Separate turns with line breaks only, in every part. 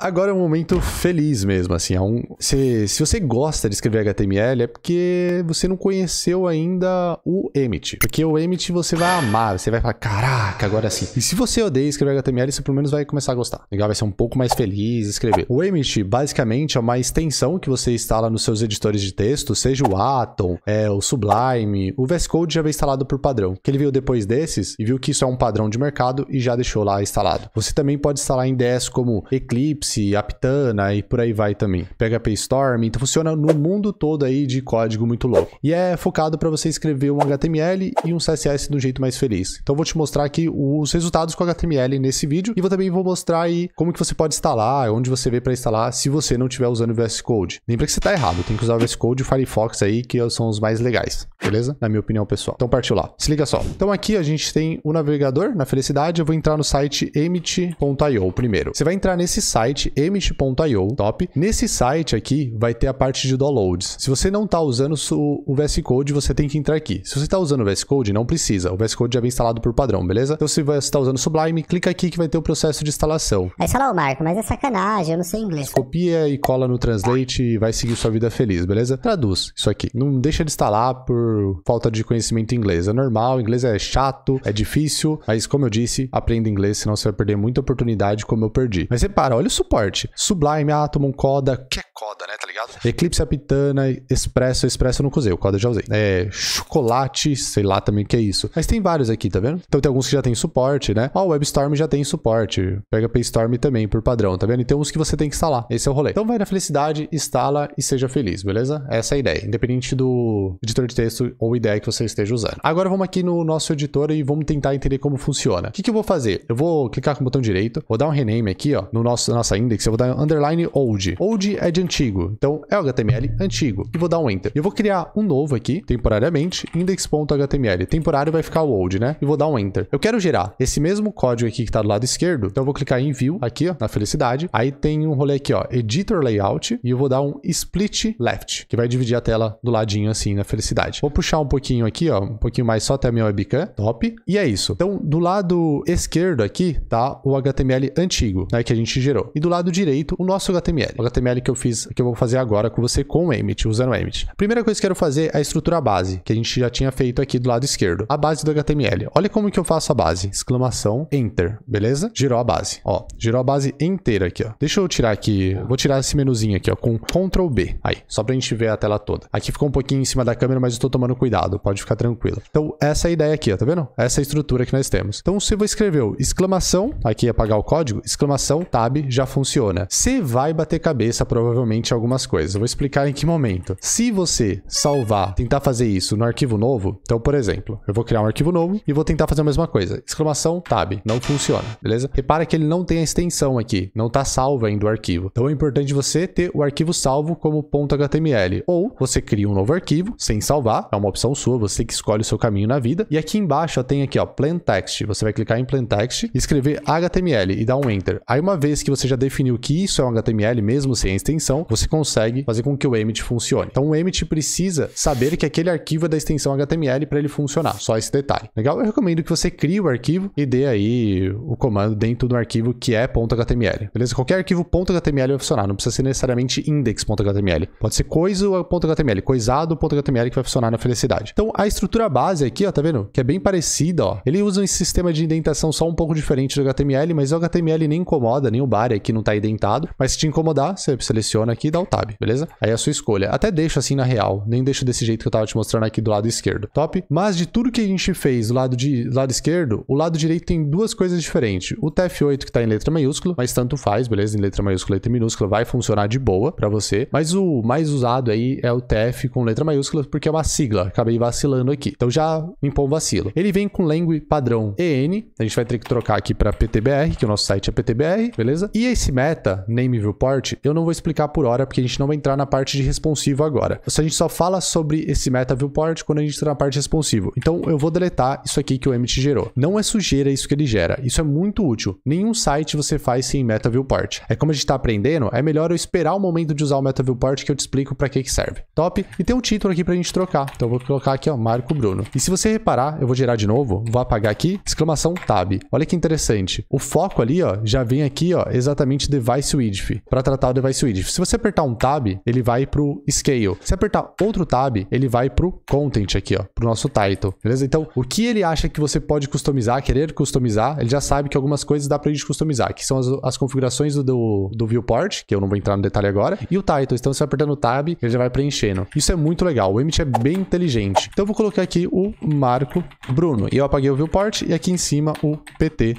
Agora é um momento feliz mesmo, assim. É um, se, se você gosta de escrever HTML, é porque você não conheceu ainda o Emmet. Porque o Emmet você vai amar, você vai falar, caraca, agora sim. E se você odeia escrever HTML, você pelo menos vai começar a gostar. Legal, vai ser um pouco mais feliz escrever. O Emmet, basicamente, é uma extensão que você instala nos seus editores de texto, seja o Atom, é, o Sublime. O VS Code já veio instalado por padrão. Que ele veio depois desses e viu que isso é um padrão de mercado e já deixou lá instalado. Você também pode instalar em DS como Eclipse, Eclipse, Aptana e por aí vai também. PHP Storm, então funciona no mundo todo aí de código muito louco. E é focado para você escrever um HTML e um CSS de um jeito mais feliz. Então vou te mostrar aqui os resultados com HTML nesse vídeo e vou também vou mostrar aí como que você pode instalar, onde você vê para instalar se você não estiver usando o VS Code. Lembra que você está errado, tem que usar o VS Code e o Firefox aí que são os mais legais, beleza? Na minha opinião pessoal. Então partiu lá. Se liga só. Então aqui a gente tem o navegador, na felicidade, eu vou entrar no site emit.io primeiro. Você vai entrar nesse site site emish.io, top. Nesse site aqui vai ter a parte de downloads. Se você não está usando o VS Code, você tem que entrar aqui. Se você está usando o VS Code, não precisa. O VS Code já vem instalado por padrão, beleza? Então se você está usando o Sublime, clica aqui que vai ter o processo de instalação. Aí fala, ô Marco, mas é sacanagem, eu não sei inglês. Copia e cola no Translate e vai seguir sua vida feliz, beleza? Traduz isso aqui. Não deixa de instalar por falta de conhecimento inglês. É normal, inglês é chato, é difícil, mas como eu disse, aprenda inglês, senão você vai perder muita oportunidade como eu perdi. Mas repara, olha o suporte. Sublime, Atom, Coda, que é Coda, né, tá ligado? Eclipse Apitana, Expresso, Expresso eu não usei, o Coda já usei. É, Chocolate, sei lá também o que é isso. Mas tem vários aqui, tá vendo? Então tem alguns que já tem suporte, né? Ó, o WebStorm já tem suporte. PHP Storm também, por padrão, tá vendo? E tem uns que você tem que instalar. Esse é o rolê. Então vai na felicidade, instala e seja feliz, beleza? Essa é a ideia, independente do editor de texto ou ideia que você esteja usando. Agora vamos aqui no nosso editor e vamos tentar entender como funciona. O que, que eu vou fazer? Eu vou clicar com o botão direito, vou dar um rename aqui, ó, no nosso, nossa index, eu vou dar underline old. Old é de antigo, então é HTML antigo. E vou dar um enter. Eu vou criar um novo aqui, temporariamente, index.html. Temporário vai ficar o old, né? E vou dar um enter. Eu quero gerar esse mesmo código aqui que tá do lado esquerdo, então eu vou clicar em view aqui, ó, na felicidade. Aí tem um rolê aqui, ó, editor layout, e eu vou dar um split left, que vai dividir a tela do ladinho assim, na felicidade. Vou puxar um pouquinho aqui, ó, um pouquinho mais só até a minha webcam, top. E é isso. Então, do lado esquerdo aqui, tá o HTML antigo, né, que a gente gerou. E do do lado direito o nosso HTML. O HTML que eu fiz, que eu vou fazer agora com você com o Emmet, usando o Emmet. primeira coisa que eu quero fazer é a estrutura base, que a gente já tinha feito aqui do lado esquerdo. A base do HTML. Olha como que eu faço a base. Exclamação, Enter, beleza? Girou a base. Ó, girou a base inteira aqui, ó. Deixa eu tirar aqui, vou tirar esse menuzinho aqui, ó, com Ctrl B. Aí, só pra gente ver a tela toda. Aqui ficou um pouquinho em cima da câmera, mas eu tô tomando cuidado, pode ficar tranquilo. Então, essa é a ideia aqui, ó, tá vendo? Essa é a estrutura que nós temos. Então, você vai escrever exclamação, aqui apagar o código, exclamação, tab, já funciona. Você vai bater cabeça provavelmente em algumas coisas. Eu vou explicar em que momento. Se você salvar, tentar fazer isso no arquivo novo, então, por exemplo, eu vou criar um arquivo novo e vou tentar fazer a mesma coisa. Exclamação tab, não funciona, beleza? Repara que ele não tem a extensão aqui, não está salvo ainda o arquivo. Então é importante você ter o arquivo salvo como .html ou você cria um novo arquivo sem salvar, é uma opção sua, você que escolhe o seu caminho na vida. E aqui embaixo ó, tem aqui ó, plain text, você vai clicar em plain text, escrever HTML e dar um enter. Aí uma vez que você já definiu que isso é um HTML mesmo sem a extensão, você consegue fazer com que o emit funcione. Então o emit precisa saber que aquele arquivo é da extensão HTML para ele funcionar, só esse detalhe. Legal? Eu recomendo que você crie o arquivo e dê aí o comando dentro do arquivo que é .html. Beleza? Qualquer arquivo .html vai funcionar, não precisa ser necessariamente index.html. Pode ser coisa.html, coisado.html que vai funcionar na felicidade. Então a estrutura base aqui, ó, tá vendo? Que é bem parecida, ó. Ele usa um sistema de indentação só um pouco diferente do HTML, mas o HTML nem incomoda, nem o bar aqui aqui não tá identado, mas se te incomodar, você seleciona aqui e dá o tab, beleza? Aí é a sua escolha. Até deixo assim na real, nem deixo desse jeito que eu tava te mostrando aqui do lado esquerdo, top? Mas de tudo que a gente fez do lado, de, lado esquerdo, o lado direito tem duas coisas diferentes. O TF8 que tá em letra maiúscula, mas tanto faz, beleza? Em letra maiúscula, letra minúscula, vai funcionar de boa para você, mas o mais usado aí é o TF com letra maiúscula, porque é uma sigla, acabei vacilando aqui. Então já impõe um vacilo. Ele vem com language padrão EN, a gente vai ter que trocar aqui para PTBR, que o nosso site é PTBR, beleza? E a esse meta, Name Viewport, eu não vou explicar por hora, porque a gente não vai entrar na parte de responsivo agora. Ou seja, a gente só fala sobre esse meta viewport quando a gente entra na parte responsivo. Então, eu vou deletar isso aqui que o Emmet gerou. Não é sujeira isso que ele gera. Isso é muito útil. Nenhum site você faz sem meta viewport. É como a gente está aprendendo, é melhor eu esperar o momento de usar o meta viewport que eu te explico para que, que serve. Top? E tem um título aqui para a gente trocar. Então, eu vou colocar aqui, ó, Marco Bruno. E se você reparar, eu vou gerar de novo, vou apagar aqui, exclamação tab. Olha que interessante. O foco ali, ó, já vem aqui, ó, exatamente basicamente device width, para tratar o device width. Se você apertar um tab, ele vai pro scale. Se apertar outro tab, ele vai pro content aqui, ó, pro nosso title, beleza? Então, o que ele acha que você pode customizar, querer customizar, ele já sabe que algumas coisas dá pra gente customizar, que são as, as configurações do, do, do, viewport, que eu não vou entrar no detalhe agora, e o title. Então, você apertando o tab, ele já vai preenchendo. Isso é muito legal. O Emit é bem inteligente. Então, eu vou colocar aqui o Marco Bruno. E eu apaguei o viewport e aqui em cima o PT-BR.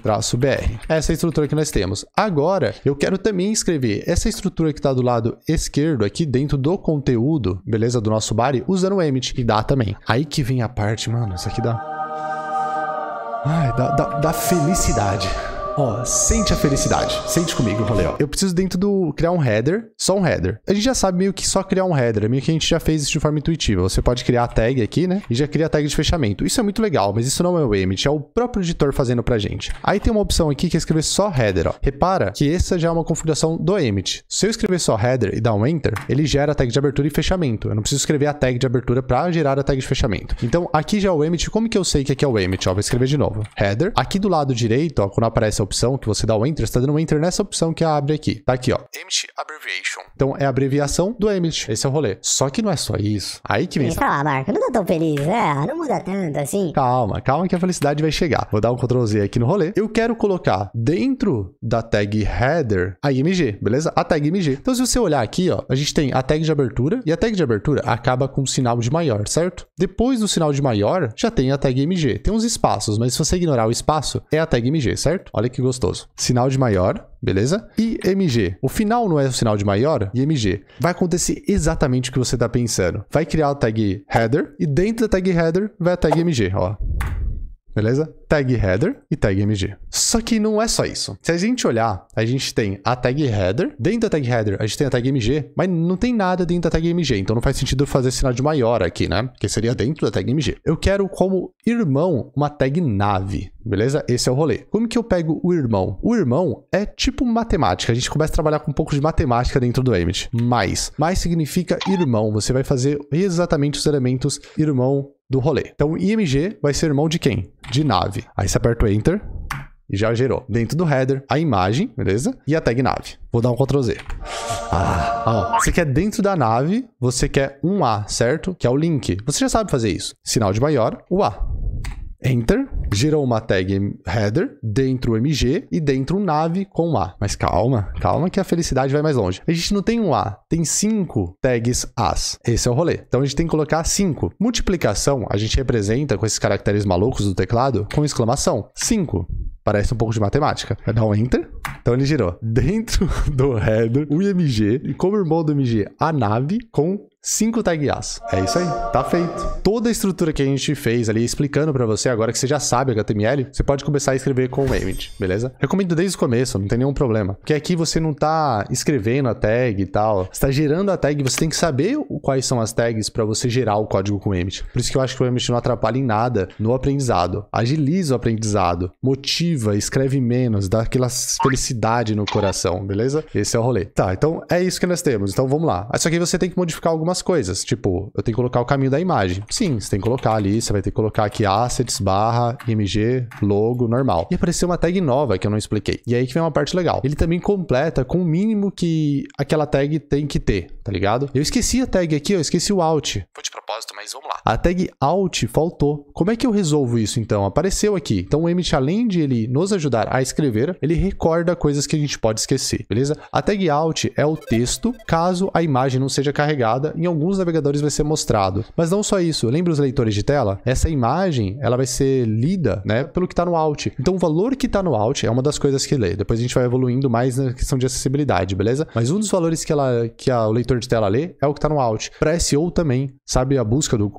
Essa é a estrutura que nós temos. Agora, eu quero também escrever essa estrutura que está do lado esquerdo aqui dentro do conteúdo, beleza? Do nosso body, usando o emit E dá também. Aí que vem a parte, mano, isso aqui dá... Ai, dá, dá, dá felicidade. Ó, sente a felicidade. Sente comigo rolê, ó. Eu preciso dentro do... criar um header, só um header. A gente já sabe meio que só criar um header, meio que a gente já fez isso de forma intuitiva. Você pode criar a tag aqui, né? E já cria a tag de fechamento. Isso é muito legal, mas isso não é o Emit, é o próprio editor fazendo pra gente. Aí tem uma opção aqui que é escrever só header, ó. Repara que essa já é uma configuração do Emit. Se eu escrever só header e dar um enter, ele gera a tag de abertura e fechamento. Eu não preciso escrever a tag de abertura pra gerar a tag de fechamento. Então, aqui já é o Emit. Como que eu sei que aqui é o Emit? Ó, vou escrever de novo. Header. Aqui do lado direito, ó, quando aparece o opção que você dá o enter, você está dando um enter nessa opção que abre aqui. Tá aqui, ó. Empty Abbreviation. Então é a abreviação do Amish. Esse é o rolê. Só que não é só isso. Aí que vem. lá, ah, Marco, não tá tão feliz, é? Não muda tanto assim. Calma, calma que a felicidade vai chegar. Vou dar um Ctrl Z aqui no rolê. Eu quero colocar dentro da tag header a img, beleza? A tag img. Então se você olhar aqui, ó, a gente tem a tag de abertura e a tag de abertura acaba com o sinal de maior, certo? Depois do sinal de maior, já tem a tag img. Tem uns espaços, mas se você ignorar o espaço, é a tag img, certo? Olha que gostoso. Sinal de maior, beleza? E MG. O final não é o sinal de maior e MG. Vai acontecer exatamente o que você está pensando. Vai criar o tag header e dentro da tag header vai a tag MG, ó beleza? Tag header e tag mg. Só que não é só isso. Se a gente olhar, a gente tem a tag header, dentro da tag header a gente tem a tag mg, mas não tem nada dentro da tag mg, então não faz sentido fazer sinal de maior aqui, né? Que seria dentro da tag mg. Eu quero como irmão uma tag nave, beleza? Esse é o rolê. Como que eu pego o irmão? O irmão é tipo matemática, a gente começa a trabalhar com um pouco de matemática dentro do image. Mais. Mais significa irmão, você vai fazer exatamente os elementos irmão do rolê. Então, IMG vai ser irmão de quem? De nave. Aí você aperta o Enter e já gerou. Dentro do header, a imagem, beleza? E a tag nave. Vou dar um Ctrl Z. Ah, ó. Você quer dentro da nave, você quer um A, certo? Que é o link. Você já sabe fazer isso. Sinal de maior, o A enter, gerou uma tag header, dentro mg e dentro nave com a. Mas calma, calma que a felicidade vai mais longe. A gente não tem um a, tem cinco tags as. Esse é o rolê. Então a gente tem que colocar cinco. Multiplicação a gente representa com esses caracteres malucos do teclado com exclamação. Cinco. Parece um pouco de matemática. Vai dar um enter. Então ele girou. Dentro do header, o IMG e como irmão do MG, a nave com cinco tag É isso aí, tá feito. Toda a estrutura que a gente fez ali, explicando para você agora que você já sabe HTML, você pode começar a escrever com o Image, beleza? Recomendo desde o começo, não tem nenhum problema. Porque aqui você não tá escrevendo a tag e tal, está gerando a tag, você tem que saber quais são as tags para você gerar o código com o Image. Por isso que eu acho que o Image não atrapalha em nada no aprendizado. Agiliza o aprendizado, motiva, escreve menos, dá aquela felicidade no coração, beleza? Esse é o rolê. Tá, então é isso que nós temos. Então vamos lá. Só que você tem que modificar alguma algumas coisas. Tipo, eu tenho que colocar o caminho da imagem. Sim, você tem que colocar ali, você vai ter que colocar aqui assets, barra, img, logo, normal. E apareceu uma tag nova que eu não expliquei. E aí que vem uma parte legal. Ele também completa com o mínimo que aquela tag tem que ter, tá ligado? Eu esqueci a tag aqui, eu esqueci o alt. Vou propósito, mas vamos lá. A tag alt faltou. Como é que eu resolvo isso então? Apareceu aqui. Então o Emit, além de ele nos ajudar a escrever, ele recorda coisas que a gente pode esquecer, beleza? A tag alt é o texto, caso a imagem não seja carregada, em alguns navegadores vai ser mostrado. Mas não só isso, lembra os leitores de tela? Essa imagem, ela vai ser lida, né, pelo que está no alt. Então o valor que está no alt é uma das coisas que lê. Depois a gente vai evoluindo mais na questão de acessibilidade, beleza? Mas um dos valores que ela que a, o leitor de tela lê é o que está no alt. Para SEO também, sabe a busca do.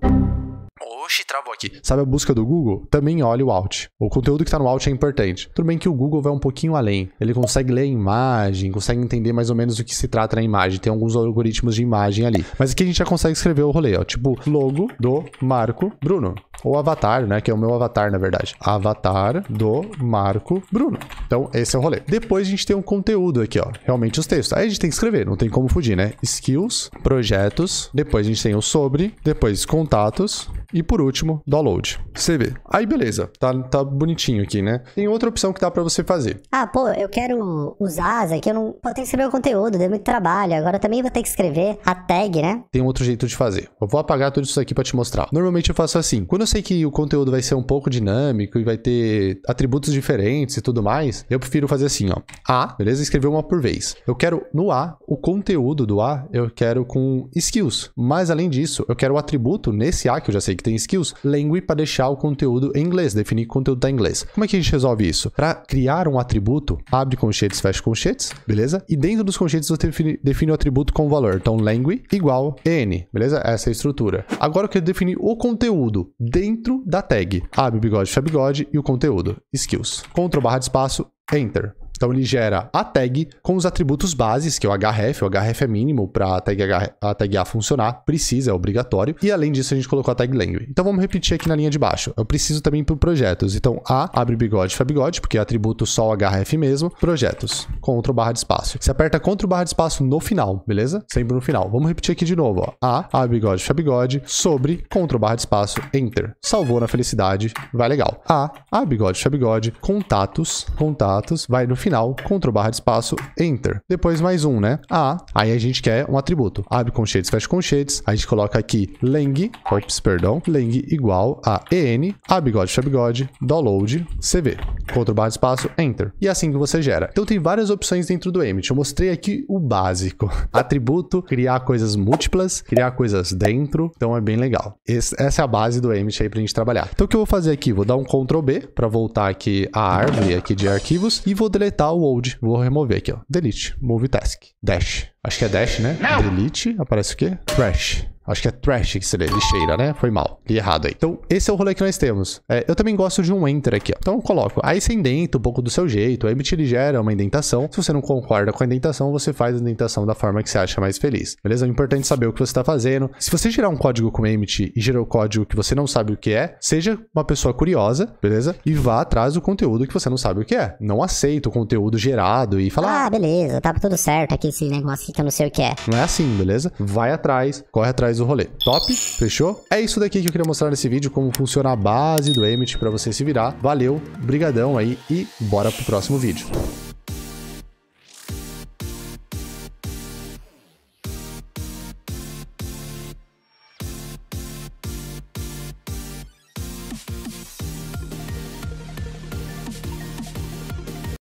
Oxi, travou aqui. Sabe a busca do Google? Também olha o Alt. O conteúdo que está no Alt é importante. Tudo bem que o Google vai um pouquinho além. Ele consegue ler a imagem, consegue entender mais ou menos o que se trata na imagem. Tem alguns algoritmos de imagem ali. Mas aqui a gente já consegue escrever o rolê, ó. Tipo, logo do Marco Bruno o avatar, né? Que é o meu avatar, na verdade. Avatar do Marco Bruno. Então, esse é o rolê. Depois a gente tem um conteúdo aqui, ó. Realmente os textos. Aí a gente tem que escrever, não tem como fugir, né? Skills, projetos. Depois a gente tem o sobre. Depois contatos. E por último, download. CV. Aí beleza, tá, tá bonitinho aqui, né? Tem outra opção que dá para você fazer. Ah, pô, eu quero usar asa, que eu não. Pô, tem que escrever o conteúdo, deu muito trabalho. Agora também vou ter que escrever a tag, né? Tem outro jeito de fazer. Eu vou apagar tudo isso aqui para te mostrar. Normalmente eu faço assim. Quando sei que o conteúdo vai ser um pouco dinâmico e vai ter atributos diferentes e tudo mais, eu prefiro fazer assim, ó. A, beleza? Escrever uma por vez. Eu quero no A, o conteúdo do A, eu quero com skills. Mas além disso, eu quero o atributo nesse A, que eu já sei que tem skills, language para deixar o conteúdo em inglês, definir conteúdo tá em inglês. Como é que a gente resolve isso? Para criar um atributo, abre conchetes, fecha conchetes, beleza? E dentro dos conchetes você define, o atributo com valor. Então, language igual N, beleza? Essa é a estrutura. Agora eu quero definir o conteúdo. De dentro da tag. Abre o bigode, fecha bigode e o conteúdo. Skills. Ctrl barra de espaço, Enter. Então ele gera a tag com os atributos bases, que é o href, o href é mínimo para a tag, a funcionar, precisa, é obrigatório. E além disso, a gente colocou a tag language. Então vamos repetir aqui na linha de baixo. Eu preciso também para projetos. Então A abre bigode, bigode, porque é atributo só o href mesmo. Projetos, Ctrl barra de espaço. Você aperta Ctrl barra de espaço no final, beleza? Sempre no final. Vamos repetir aqui de novo. Ó. A abre bigode, bigode sobre, Ctrl barra de espaço, Enter. Salvou na felicidade, vai legal. A abre bigode, bigode contatos, contatos, vai no final final, Ctrl barra de espaço, Enter. Depois mais um, né? A. Aí a gente quer um atributo. Abre conchetes, fecha conchetes. a gente coloca aqui leng, ops, perdão, leng igual a en, Abigode, bigode, download, cv. Ctrl barra de espaço, Enter. E é assim que você gera. Então tem várias opções dentro do Emmet. Eu mostrei aqui o básico. Atributo, criar coisas múltiplas, criar coisas dentro. Então é bem legal. Esse, essa é a base do Emmet aí pra gente trabalhar. Então o que eu vou fazer aqui? Vou dar um Ctrl B para voltar aqui a árvore aqui de arquivos e vou deletar o old. Vou remover aqui, ó. Delete, move task, dash. Acho que é dash, né? Não. Delete, aparece o quê? Trash. Acho que é trash que seria lixeira, né? Foi mal. Li errado aí. Então, esse é o rolê que nós temos. É, eu também gosto de um enter aqui, ó. Então, coloco. Aí você indenta um pouco do seu jeito. Aí te gera uma indentação. Se você não concorda com a indentação, você faz a indentação da forma que você acha mais feliz. Beleza? É importante saber o que você está fazendo. Se você gerar um código com emit e gerar um código que você não sabe o que é, seja uma pessoa curiosa, beleza? E vá atrás do conteúdo que você não sabe o que é. Não aceita o conteúdo gerado e fala... Ah, ah beleza. Tá tudo certo aqui esse né? assim negócio que eu não sei o que é. Não é assim, beleza? Vai atrás. Corre atrás atrás rolê. Top? Fechou? É isso daqui que eu queria mostrar nesse vídeo, como funciona a base do Emmet para você se virar. Valeu, brigadão aí e bora pro próximo vídeo.